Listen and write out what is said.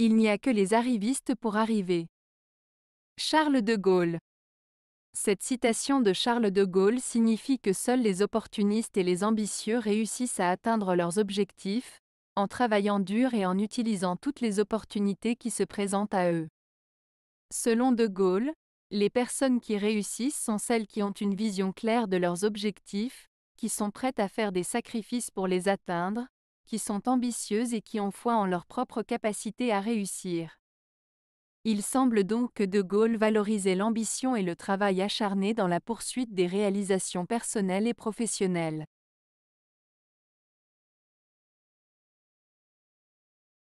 Il n'y a que les arrivistes pour arriver. Charles de Gaulle. Cette citation de Charles de Gaulle signifie que seuls les opportunistes et les ambitieux réussissent à atteindre leurs objectifs, en travaillant dur et en utilisant toutes les opportunités qui se présentent à eux. Selon De Gaulle, les personnes qui réussissent sont celles qui ont une vision claire de leurs objectifs, qui sont prêtes à faire des sacrifices pour les atteindre, qui sont ambitieuses et qui ont foi en leur propre capacité à réussir. Il semble donc que De Gaulle valorisait l'ambition et le travail acharné dans la poursuite des réalisations personnelles et professionnelles.